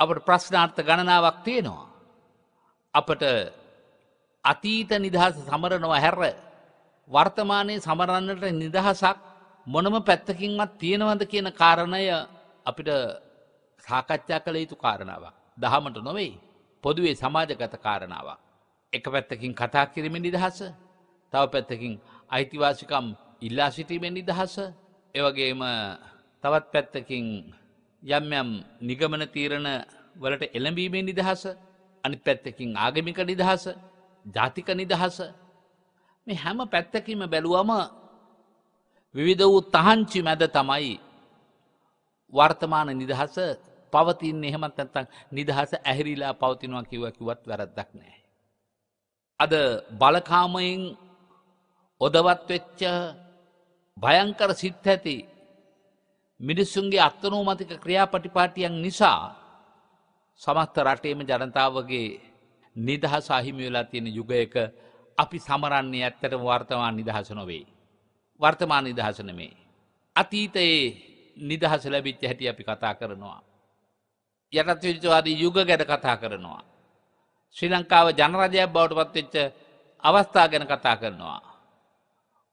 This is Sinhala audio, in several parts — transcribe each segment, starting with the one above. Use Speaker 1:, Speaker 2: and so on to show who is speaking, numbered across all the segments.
Speaker 1: අපට ප්‍රශ්නාර්ථ ගණනාවක් තියෙනවා. අපට අතීත නිදහස සමරනව හැර වර්තමානය සමරන්නට නිදහසක් මොනම පැත්තකින්වත් තියෙනවද කියන කාරණය අපිට සාකච්ඡා කළ යුතු කාරණාවක්. දහමට නොවෙයි පොදුවේ සමාජගත කාරණාවක්. එක පැත්තකින් කතා කිරීමෙන් නිදහස තව පැත්තකින් අයිතිවාසිකම් ඉල්ලා සිටීමෙන් නිදහස ඒවගේම තවත් පැත්තකින් යම් යම් නිගමන තීරණ වලට එළඹීමේ නිදහස අනි පැත්තකින් ආගමික නිදහස ජාතික නිදහස මේ හැම පැත්තකීම බැලුවම විවිධ වූ තහංචි මැද තමයි වර්තමාන නිදහස පවතින් එහෙමත් ඇත්තන් නිදහස ඇහිරිලා පවතිනවා කිවකිවත් වැරද්දක් නෑ. අද බලකාමයෙන් ඔදවත් වෙච්ච භයංකර සිත් ඇති මිනිස්සුන්ගේ අත්තනෝමතික ක්‍රියාපටිපාටියන් නිසා සමස්ත රටේම ජනතාවගේ නිදහස අහිමිවෙලා තියෙන යුගයක අපි සමරන්නේ ඇත්තට වර්තමාන නිදහස නොවේ. වර්තමාන නිදහසන මේ. අතීතයේ නිදහස ලැබිච්ච හැටි අපි කතා කරනවා. යටත්විචවාදී යුග ගැන කතා කරනවා. ශ්‍රී ලංකාව ජනරජයක් බවට පත්වෙච්ච අවස්ථා ගැන කතා කරනවා.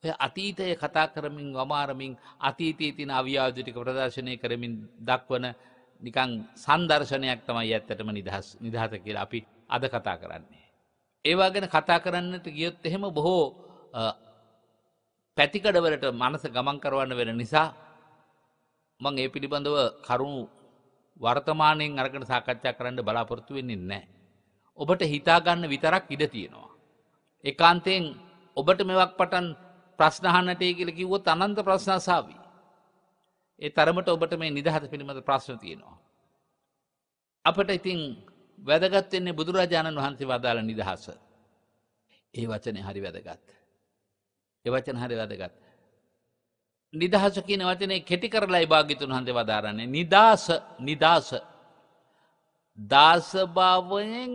Speaker 1: ඔය අතීතය කතා කරමින් වමාරමින් අතීතයේ තින අව්‍යාජටික ප්‍රදර්ශනය කරමින් දක්වන නිකං සන්දර්ශනයක් තමයි ඇත්තටම නිදහස් නිදහස කියලා අපි අද කතා කරන්නේ. ඒවා ගැන කතා කරන්නට ගියොත් එහෙම බොහෝ පැතිකඩවලට මනස ගමන් කරවන්න වෙන නිසා මං ඒ පිළිබඳව කරුණු වර්තමානයෙන් අරකට සාකච්ඡා කරන්න බලාපොරොත්තු වෙන්නේ නැහැ. ඔබට හිතාගන්න විතරක් ඉඩ තියෙනවා. එකාන්තයෙන් ඔබට මෙවක් පටන් ප්‍රශ්නහන්නටය කියල කිව්වොත් අනන්ත ප්‍රශ්නාසාාවී. ඒ තරමට ඔබට මේ නිදහස පිළිබඳ ප්‍රශ්න තියෙනවා. අපට ඉතින් වැදගත්වෙන්නේ බුදුරජාණන් වහන්සේ වදාළ නිදහස. ඒ වචනය හරි වැදගත්. ඒ වචන හරි වැදගත්. නිදහස කියන වචනේ කෙටි කරලායි භාගිතුන් හන්සේ වදාරන්නේ නිදහස නිදහස දාසභාවයෙන්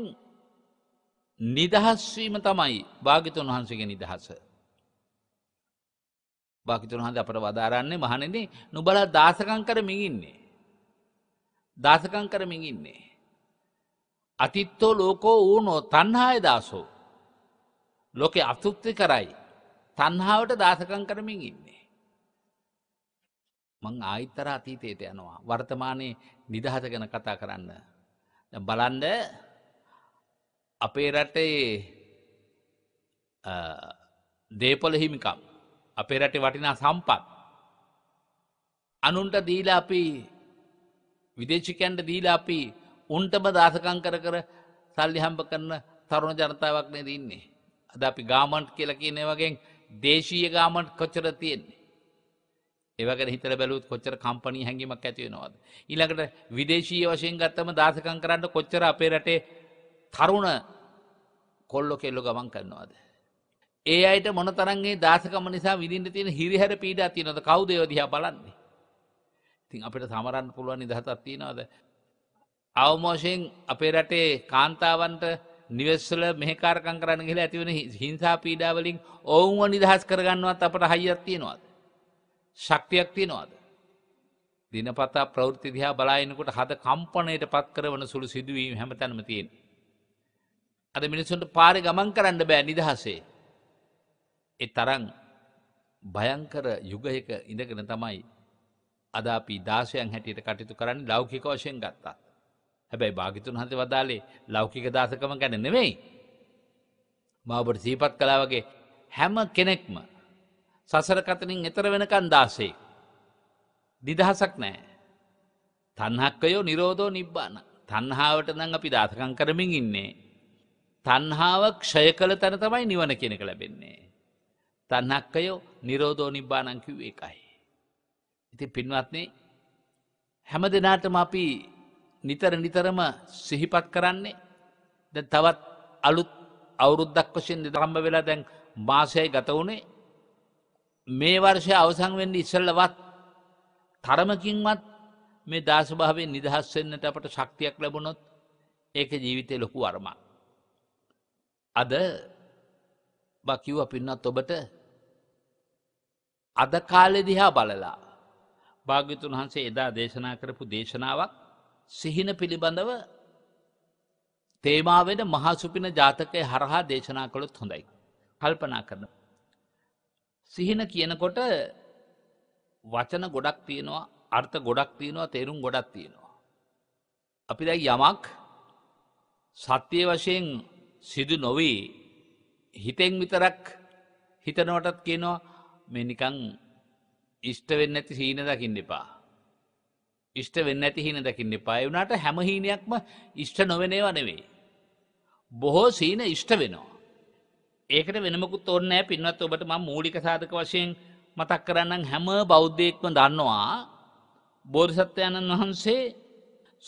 Speaker 1: නිදහස්වීම තමයි භාගිතුන් වහන්සේගේ නිදහස. භාගිතුන් හඳ අපට වදාරන්නේ මහනෙනේ නුබලා දාසකං කරමින් ඉන්නේ. දාසකං කරමින් ඉන්නේ. අතිත්තෝ ලෝකෝ වූනෝ තන්හාය දාසෝ. ලොකෙ අතෘප්ති කරයි. තන්හාාවට දාසකං කරමින් ඉන්නේ. මං ආයිත්තර අතීතයට යනවා. වර්තමානයේ නිදහස ගැන කතා කරන්න. බලන්ඩ අපේ රටේ දේපොල හිමිකම් අපේ රටේ වටිනා සම්පත්. අනුන්ට දීලා අපි විදේශිකයන්ට දීලා අපි උන්ටම දාසකම් කර කර සල්ලි හම්බ කරන තරුණ ජනතාවක් නේද ඉන්නේ. අද අපි ගාමන්ට් කියලා කියන වගේ දේශීය ගාමන්ට් කොච්චර තියෙන්නේ. ඒවකට හිතර බැලුවොත් කොච්චර කම්පැනි හැංගීමක් ඇති වෙනවද? ඊළඟට විදේශීය වශයෙන් ගත්තම දාසකම් කරන්න කොච්චර අපේ රටේ තරුණ කොල්ලෝ කෙල්ලෝ ගමන් කරනවද? ඒ අයට මොනතරන්ගේ දාසකම නිසා විඳින්න තියෙන හිරිහැර පීඩා තියෙනවද කවුද ඒව දිහා බලන්නේ ඉතින් අපිට සමරන්න පුළුවන් නිදහසක් තියෙනවද අවමෝෂයෙන් අපේ රටේ කාන්තාවන්ට නිවෙස්වල මෙහෙකාරකම් කරන්න ගිහලා ඇති වෙන හිංසා පීඩා වලින් ඔවුන්ව නිදහස් කරගන්නවත් අපට හයියක් තියෙනවද ශක්තියක් තියෙනවද දිනපතා ප්‍රවෘත්ති දිහා බලාගෙනකොට හද කම්පණයට පත් කරවන සුළු සිදුවීම් හැමතැනම තියෙන අද මිනිසුන්ට පාරේ ගමන් කරන්න බෑ නිදහසේ ඒ තරන් භයංකර යුගයක ඉඳගෙන තමයි අද අපි දාසයන් හැටියට කටයුතු කරන්න ලෞකික වශයෙන් ගත්තා. හැබැයි භාගිතුන් හත වදාලේ ලෞකික දාසකම ගැන නෙමෙයි. මාබට සීපත් කලාවගේ හැම කෙනෙක්ම සසර කතනින් එතර වෙනකන් දාසේ. දිදහසක් නෑ. තන්හක්කයෝ නිරෝධෝ නිබ්බාන තන්හාාවට දං අපි දාසකං කරමින් ඉන්නේ. තන්හාාව ක්ෂය කළ තැන තමයි නිවන කෙනෙක ලැබෙන්නේ. තන්නක්කයෝ නිරෝධෝ නිබ්බානංකිව් එකයි. ඉති පින්වත්නේ හැම දෙනාටම අපි නිතර නිතරම සිහිපත් කරන්නේ ද තවත් අලුත් අවුරුද්දක් වශයෙන් දරම්ම වෙලා දැන් මාසය ගත වුණේ මේ වර්ෂය අවසන් වෙන්න ඉස්සල්ලවත් තරමකින්වත් මේ දාසභාවෙන් නිදහස් වෙන්නට අපට ශක්තියක් ලැබුණොත් ඒක ජීවිතය ලොකු වර්මා. අද බකිව්ව පින්නත් ඔබට අද කාලෙ දිහා බලලා. භාග්‍යතුන් වහන්සේ එදා දේශනා කරපු දේශනාවක් සිහින පිළිබඳව තේමාවෙන මහසුපින ජාතකය හරහා දේශනා කළොත් හොඳයි. කල්පනා කරන. සිහින කියනකොට වචන ගොඩක් තියෙනවා අර්ථ ගොඩක් තියෙනවා තේරුම් ගොඩක් තියෙනවා. අපි දැයි යමක් සත්‍යය වශයෙන් සිදු නොවී හිතෙන් විතරක් හිතනවටත් කියනවා මේ නිකං ඉෂ්ට වෙන්න ඇති හීන දකින්න එපා. ඉෂ්ට වෙන්න ඇති හින දකින්න එපාය වුණට හැමහීනයක්ම ඉෂ්ට නොවෙනේ වනවේ. බොහෝ සීන ඉෂ්ට වෙනවා. ඒකට වෙනමකුත් ඔන්නෑ පින්වත් ඔබට ම මූලික සාධක වශයෙන් මතක් කරන්න හැම බෞද්ධයෙක්ම දන්නවා බෝධිසත්වයණන් වහන්සේ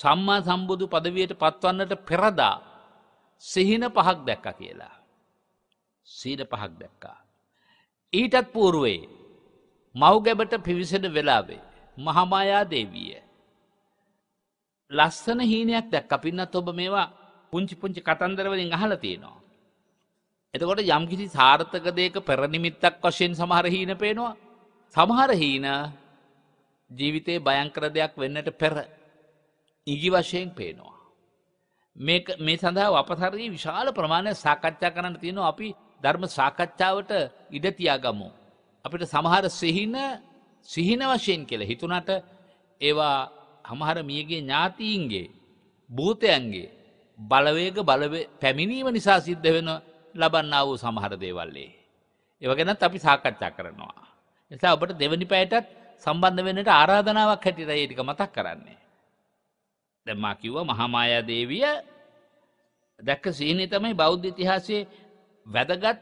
Speaker 1: සම්මා සම්බුදු පදවියට පත්වන්නට පෙරදා සිහින පහක් දැක්ක කියලා. සීන පහක් දැක්කා. ඊටත් පූරුවේ මව්ගැබට පිවිසෙන වෙලාවේ මහමයා දේවිය. ලස්සන හීනයක් දැක් අපින්නත් ඔබ මේවා පුංචි පුංචි කතන්දරවලින් අහල තියෙනවා. එතකොට යම්කිසි සාර්ථක දෙයක පෙරනිමිත්තක් වශයෙන් සමහර හීන පේනවා සමහර හීන ජීවිතයේ භයංකර දෙයක් වෙන්නට පෙර ඉගි වශයෙන් පේනවා. මේ සඳහා අපසරී විශාල ප්‍රමාණය සාකච්ඡා කරන්න තියෙනවා අපි ධර්ම සාකච්ඡාවට ඉඩ තියාගමු. අපිට සමහර සිහින සිහින වශයෙන් කියලා හිතුණට ඒවා හමහර මියගේ ඥාතීන්ගේ භූතයන්ගේ බලවේග බලවේ පැමිණීම නිසා සිද්ධ වෙන ලබන්නා වූ සමහර දේවල්ලේ. ඒව ගැනත් අපි සාකච්ඡා කරනවා. එනිසා ඔබට දෙවනි පැයටත් සම්බන්ධ වෙන්නට ආරාධනාවක් හැටියට ඒ ටික මතක් කරන්නේ. දැන් මා කිව්වා මහා මායා දේවිය දැක්ක සීනේ තමයි බෞද්ධ ඉතිහාසයේ වැදගත්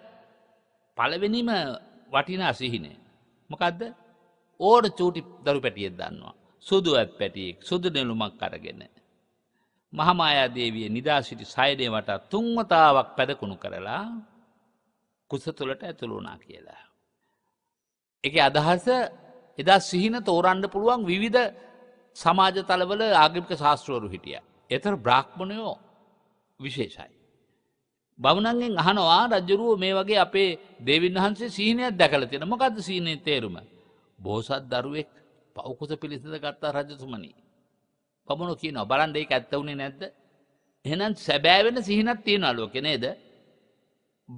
Speaker 1: පලවෙනිම වටිනා සිහිනය. මොකක්ද ඕඩ චූටි දරු පැටියෙත් දන්නවා. සුදු ඇත් පැටියෙක් සුදු නෙලුමක් කරගෙන. මහමායාදේවිය නිදාසිටි සයිඩේ වට තුන්වතාවක් පැදකුණු කරලා කුස තුළට ඇතුළුනා කියලා. එක අදහස එදා සිහින තෝරන්ඩ පුළුවන් විවිධ සමාජ තලවල ආගිමික ශාස්ත්‍රෝරු හිටිය. එතර බ්‍රාක්්මණයෝ විශේෂයි. බමුණන්ගෙන් අහනවා රජ්ජුරුව මේ වගේ අපේ දෙවින් වහන්සේ සීනයක් දැකල තියෙන මොකද සීනය තේරුම. බෝසත් දරුවෙක් පවකුස පිළිසඳ ගත්තා රජතුමනි. පමුණු කියනවා බලන් දෙක ඇත්තවුණේ නැද්ද. එහෙනම් සැබෑවෙන සිහිනත් තියෙන අලෝක නේද.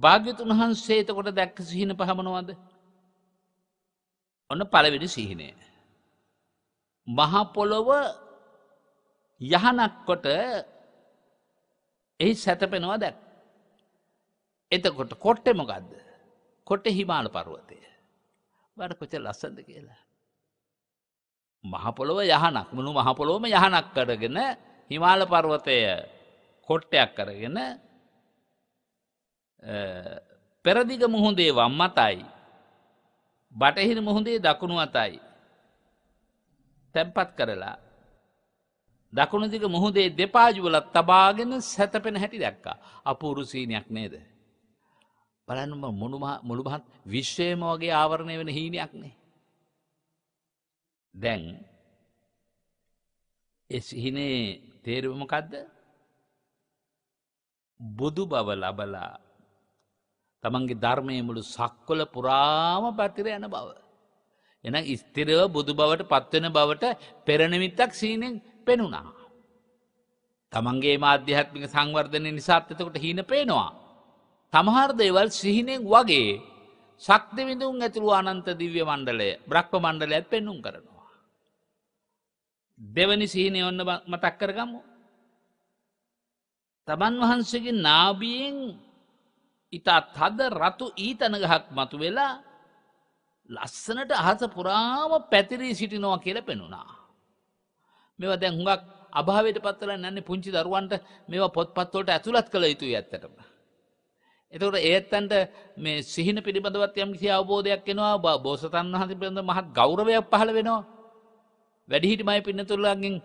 Speaker 1: භාග්‍යතුන් වහන්සේතකොට දැක්ක සිහින පහමනවාද. ඔන්න පළවෙනි සිහිනය. මහපොලොව යහනක්කොට එහි සැතපෙනවා දැක්ක. එතකොට කොට්ට මොකක්ද කොට හිමාල පරුවතය වඩ කොච ලස්සද කියලා. මහපොළොව යහනක් මුළු මහපොළොවම යහනක් කරගෙන හිමාල පර්වතය කොට්ටයක් කරගෙන පෙරදිග මුහුදේ වම් අතයි බටහිර මුහුදේ දකුණු අතයි තැම්පත් කරලා දකුණුදික මුහුදේ දෙපාජුවලත් තබාගෙන සැතපෙන හැටි දැක්කා අපූරු සීනයක් නේද බලන්නම මොනුම මුළුමහත් විශ්වයම වගේ ආවරණය වෙන හීනයක් නේ. දැන් එසිහිනේ තේරුවමකක්ද බුදු බව ලබලා තමන්ගේ ධර්මයමුළු සක්කොල පුරාම පතිර යන බව. එන ස්තිරව බුදු බවට පත්වෙන බවට පෙරණමිත්තක් සීනෙන් පෙනුණා. තමන්ගේ මාධ්‍යාත්මික සංවර්ධනය නිසාත් එතකොට හීන පේනවා. සමහර දේවල් සිහිනෙන් වගේ ශක්තිවිඳුන් ඇතුළු අනන්ත දිව්‍ය මණ්ඩලය බ්‍රක්්ප මණ්ඩලයක් පෙන්නුම් කරනවා. දෙවනි සිහිනය ඔන්න මතක් කරගමු. තමන් වහන්සේගේ නාබියෙන් ඉතාත් හද රතු ඊතනගහක් මතු වෙලා ලස්සනට අහස පුරාම පැතිරී සිටිනවා කියල පෙනුණා. මෙව දැන් හුඟක් අභාවට පත්වල නැන්නේ පුංචි දරුවන්ට මෙවා පොත්පත්වලට ඇතුළත් කළ යුතු ඇත්තටම. එතකට ඒත්තන්ට මේ සිහින පිළිබඳවත් යම් කිසි අවබෝධයක් එෙනවා බෝසතන් වහස පිළඳ මහත් ගෞරවයක් පහළ වෙනවා. වැඩිහිට මයි පින්නතුරලාගින්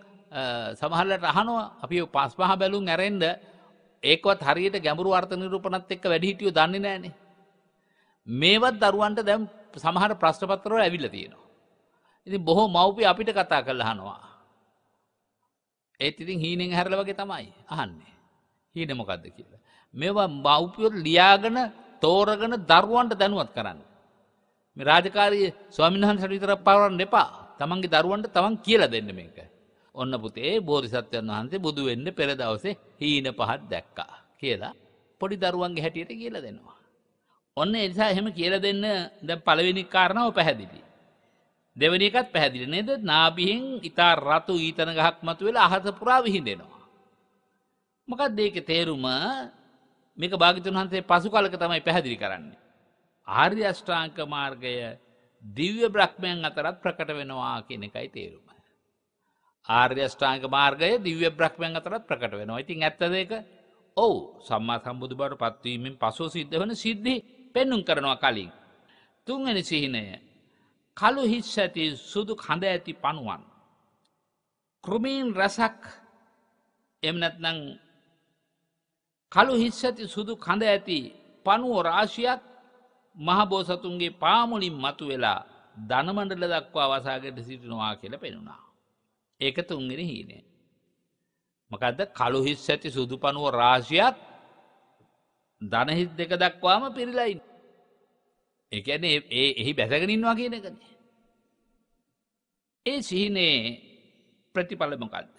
Speaker 1: සමහල්ලට අහනවා අපි පස් පහ බැලුම් ඇරෙන්ද ඒකවත් හරියට ගැඹුරු අර්ථනිරූපනත් එක්ක වැඩිහිටියෝ දන්නේ නෑනේ. මේවත් දරුවන්ට දැම් සමහර ප්‍රශ්ටපත්තරව ඇවිල්ල තියෙනවා. ඉති බොහෝ මව්පි අපිට කතා කළ හනවා. ඒත් ඉතින් හීනෙන් හැරල වගේ තමයි අහන්නේ. හීනමකක්ද කියලා. මෙවා මව්පියොත් ලියාගෙන තෝරගන දරුවන්ට දැනුවත් කරන්න. මේ රාජකාරය ස්වාමින්හන්ස විතර පවරන්න එපා තමන්ගේ දරුවන්ට තමන් කියල දෙන්න මේක. ඔන්න පුතේ බෝධිසත්වයන් වහන්සේ බුදු වෙන්න පෙරදවසේ හීන පහත් දැක්කා කියලා පොඩි දරුවන්ගේ හැටියට කියල දෙනවා. ඔන්න එනිසා එහෙම කියල දෙන්න දැ පලවෙනි කාරණාව පැහැදිලි. දෙවනිකත් පැහැදිලි නේද නාබිහින් ඉතා රතු ඊතන ගහක් මතු වෙලා අහස පුරා විහිදෙනවා. මොකක්ද ඒක තේරුම මේක භාගිතුන් වහන්සේ පසු කලක තමයි පැහැදිලි කරන්න. ආර්ය අෂ්ටාංක මාර්ගය දිව්‍ය බ්‍රහ්මයන් අතරත් ප්‍රකට වෙනවා කියන එකයි තේරුම. ආර්ය අෂ්ටාංක මාර්ගය දිව්‍ය බ්‍රහ්මයන් අතරත් ප්‍රකට වෙනවා. ඉතින් ඇත්ත දෙක ඔව් සම්මා සම්බුදු බවට පත්වීමෙන් පසුව සිද්ධ වන සිද්ධි පෙන්눔 කරනවා කලින්. තුන්වෙනි සිහිනය කළු හිස් ඇති සුදු කඳ ඇති පණුවන්. කෘමීන් රසක් එමනැත්නම් කළු හිස් ඇති සුදු කඳ ඇති පනුව රාශියත් මහබෝසතුන්ගේ පාමුලින් මතු වෙලා දනමඩල දක්වා වසාගට සිටිනවා කියල පෙනුණා. ඒක තුන්ගෙන හීනේ. මකදද කළු හිස් ඇති සුදු පනුව රාශියත් දනහිත් දෙක දක්වාම පිරිලයින්. එකන ඒ එහි බැසගෙනින්වා කියන එකන. ඒ සිහිනේ ප්‍රතිඵලමකක්ද.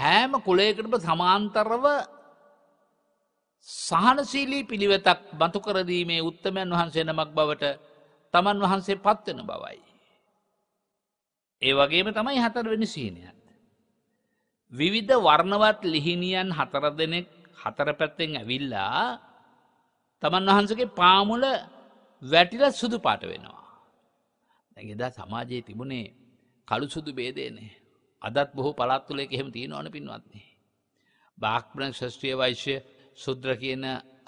Speaker 1: හෑම කුලයකටම සමාන්තරව සහනශීලී පිළිවෙතක් බතු කරදීමේ උත්තමයන් වහන්සේ නමක් බවට තමන් වහන්සේ පත්වෙන බවයි. ඒ වගේම තමයි හතරවෙනි සීනයත්. විවිධ වර්ණවත් ලිහිනියන් හතර දෙනෙක් හතර පැත්තෙන් ඇවිල්ලා තමන් වහන්සගේ පාමුල වැටිල සුදු පාට වෙනවා. ඇගෙදා සමාජයේ තිබුණේ කළු සුදු බේදේනේ. අදත් බොහෝ පළත්තුල එක එහෙම තියෙනවන පින්වත්න්නේ. භාක්්‍රණ ශස්ත්‍රිය වෛශ්‍ය සුද්‍ර කියන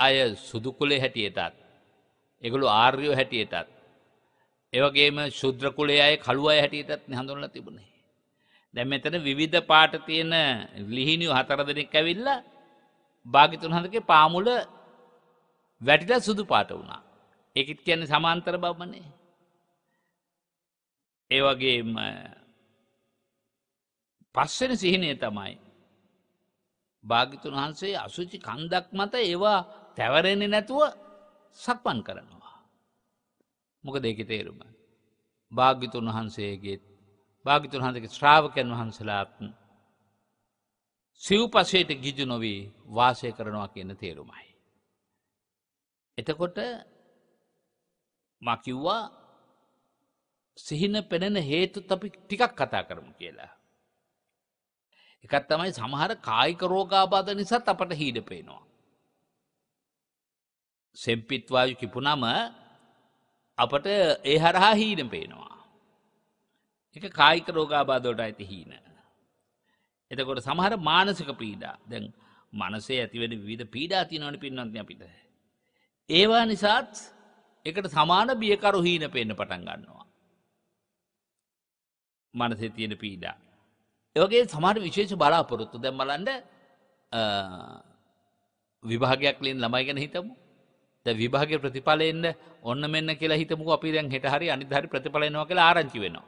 Speaker 1: අය සුදුකුලේ හැටියටත්. එගොළු ආර්යෝ හැටියටත්. ඒවගේම ශුද්‍රකුලේ අය කළුව අය හැටියටත් හඳුනල තිබුණේ. දැ මෙතන විවිධ පාට තියෙන ලිහිනිියු හතර දෙනෙක් ඇවිල්ල භාගිතුන් හඳක පාමුල වැටිට සුදු පාට වුණා. එකත් කියන්නේ සමාන්තර බවමනේ. ඒවගේ පස්සෙන සිහිනය තමයි. භාගිතුන් වහන්සේ අසුචි කන්දක් මත ඒවා තැවරෙන්නේ නැතුව සක්පන් කරනවා. මොක දෙක තේරුම. භාග්‍යතුන් වහන්සේගේ භාගිතුන් වහන්සගේ ශ්‍රාවකයන් වහන්සලාත්න් සිව්පසයට ගිජු නොවී වාසය කරනවා කියන තේරුමයි. එතකොට මකිව්වා සිහින පෙනෙන හේතු අපි ටිකක් කතා කරමු කියලා. එකත් තමයි සමහර කායික රෝගාබාධ නිසාත් අපට හීඩ පේනවා. සෙම්පිත්වායු කිපුනම අපට ඒ හරහා හීන පේනවා. එක කායික රෝගාබාධෝට ඇති හීන. එතකොට සමහර මානසික පීඩා දැන් මනසේ ඇතිවෙන විධ පීඩා තිනවන පින්නත්න අපිට. ඒවා නිසාත් එකට සමාන බියකරු හීන පෙන්න පටන් ගන්නවා. මනසේ තියෙන පීඩා. ඒවගේ සමහර විශේෂ බලාපොරොත්තු දැම් බලන්ඩ විභාගයක් ලෙන් ළමයි ගැන හිතමු ද විභාග ප්‍රතිඵලෙන්න්න ඔන්න මෙන්න කියලා හිතමු අපි දැන් හෙට හරි අනිධහරි ප්‍රතිඵලයනවා කියලා ආරංචි වෙනවා.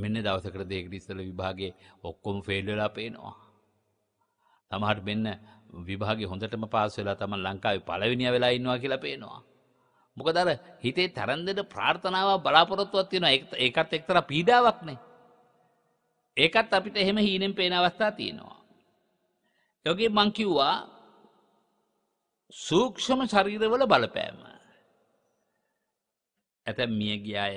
Speaker 1: මෙන්න දවසකර දේග්‍රිස්සල විභාගේ ඔක්කොම ෆෙල්ඩලා පේනවා. තමහට මෙන්න විභාග හොඳටම පාස් වෙලා තම ලංකාවේ පලවිනිිය වෙලා ඉන්නවා කියලා පේනවා. මොකදර හිතේ තරන්දට ප්‍රාර්ථනාව බලාපොරොත්තුවත් තියෙනවා එකත් එක්තර පීඩාවක්නේ ඒකත් අපිට එහෙම හීනෙන් පේන අවස්ථා තියෙනවා. යොගේ මංකිව්වා සූක්ෂම ශරීරවල බලපෑම. ඇතැම් මිය ගිය අය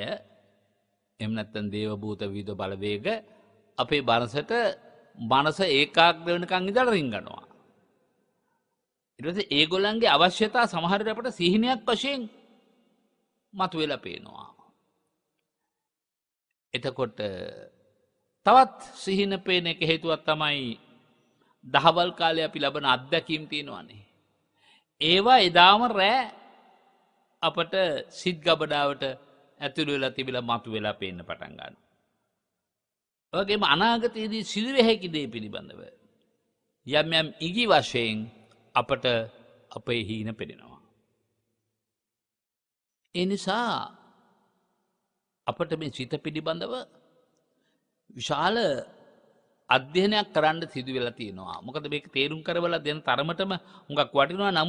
Speaker 1: එමනත්තන් දේවභූත විද බලවේග අපේ බනසට මනස ඒකාක් දෙවනකං ඉදල රිංගනවා. ඉරස ඒගොල්ලන්ගේ අවශ්‍යතා සමහරට සිහිනයක් වශයෙන් මතුවෙල පේනවා. එතකොට තවත් සිහින පේන එක හේතුවත් තමයි දහවල් කාලය අපි ලබන අත්දැකීම් තියෙනවානේ. ඒවා එදාම රෑ අපට සිද් ගබඩාවට ඇතුළු වෙලා තිබිල මතු වෙලා පේන්න පටන්ගන්න. වගේම අනාගතයේදී සිදුවහැකි දේ පිළිබඳව. යම් යම් ඉගි වශයෙන් අපට අපේ හීන පෙනෙනවා. එනිසා අපට මේ සිත පිළිබඳව විශාල අධ්‍යනයක් කරන්න සිදු වෙලා තියෙනවා මොකද මේක තේරුම් කරවල දෙන තරමටම හුඟක් වටිනවා නම්